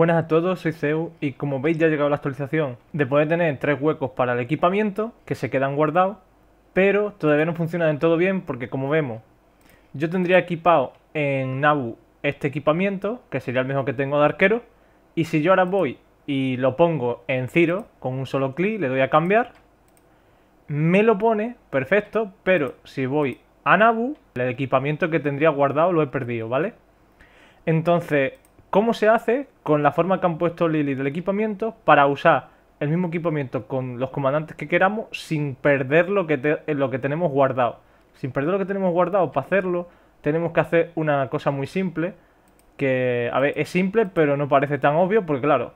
buenas a todos, soy Zeu y como veis ya ha llegado la actualización de poder tener tres huecos para el equipamiento que se quedan guardados, pero todavía no funciona del todo bien porque como vemos, yo tendría equipado en Nabu este equipamiento, que sería el mismo que tengo de arquero, y si yo ahora voy y lo pongo en Ciro con un solo clic, le doy a cambiar, me lo pone, perfecto, pero si voy a Nabu, el equipamiento que tendría guardado lo he perdido, ¿vale? Entonces, cómo se hace con la forma que han puesto Lily del equipamiento para usar el mismo equipamiento con los comandantes que queramos sin perder lo que, eh, lo que tenemos guardado. Sin perder lo que tenemos guardado para hacerlo, tenemos que hacer una cosa muy simple, que a ver, es simple pero no parece tan obvio, porque claro,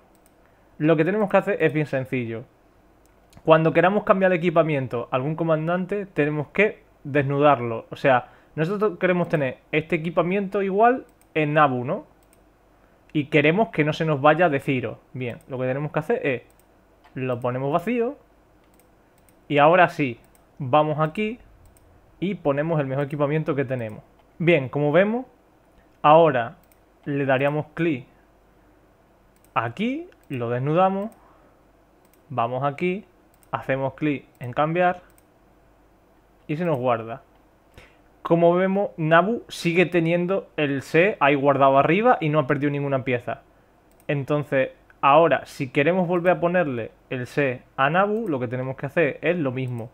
lo que tenemos que hacer es bien sencillo. Cuando queramos cambiar el equipamiento a algún comandante, tenemos que desnudarlo. O sea, nosotros queremos tener este equipamiento igual en Nabu, ¿no? y queremos que no se nos vaya de Ciro. Bien, lo que tenemos que hacer es, lo ponemos vacío y ahora sí, vamos aquí y ponemos el mejor equipamiento que tenemos. Bien, como vemos, ahora le daríamos clic aquí, lo desnudamos, vamos aquí, hacemos clic en cambiar y se nos guarda como vemos, Nabu sigue teniendo el C ahí guardado arriba y no ha perdido ninguna pieza. Entonces, ahora, si queremos volver a ponerle el C a Nabu, lo que tenemos que hacer es lo mismo.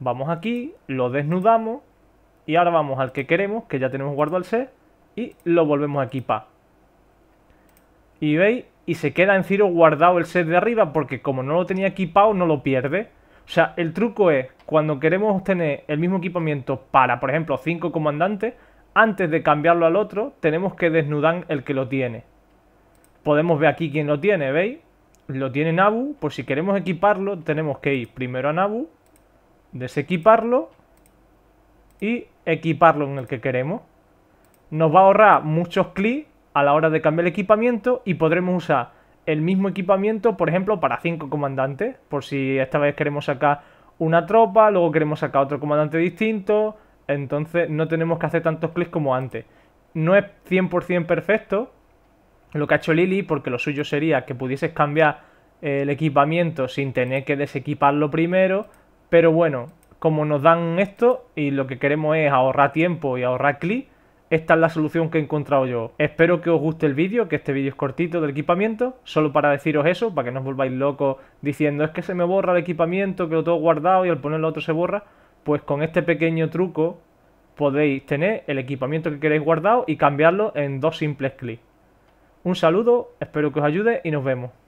Vamos aquí, lo desnudamos y ahora vamos al que queremos, que ya tenemos guardado el C, y lo volvemos a equipar. Y veis, y se queda en Ciro guardado el set de arriba porque como no lo tenía equipado no lo pierde. O sea, el truco es, cuando queremos tener el mismo equipamiento para, por ejemplo, cinco comandantes, antes de cambiarlo al otro, tenemos que desnudar el que lo tiene. Podemos ver aquí quién lo tiene, ¿veis? Lo tiene Nabu, pues si queremos equiparlo, tenemos que ir primero a Nabu, desequiparlo y equiparlo en el que queremos. Nos va a ahorrar muchos clics a la hora de cambiar el equipamiento y podremos usar el mismo equipamiento, por ejemplo, para cinco comandantes, por si esta vez queremos sacar una tropa, luego queremos sacar otro comandante distinto, entonces no tenemos que hacer tantos clics como antes. No es 100% perfecto lo que ha hecho Lily, porque lo suyo sería que pudieses cambiar el equipamiento sin tener que desequiparlo primero, pero bueno, como nos dan esto y lo que queremos es ahorrar tiempo y ahorrar clic, esta es la solución que he encontrado yo. Espero que os guste el vídeo, que este vídeo es cortito del equipamiento, solo para deciros eso, para que no os volváis locos diciendo es que se me borra el equipamiento, que lo tengo guardado y al ponerlo otro se borra. Pues con este pequeño truco podéis tener el equipamiento que queréis guardado y cambiarlo en dos simples clics. Un saludo, espero que os ayude y nos vemos.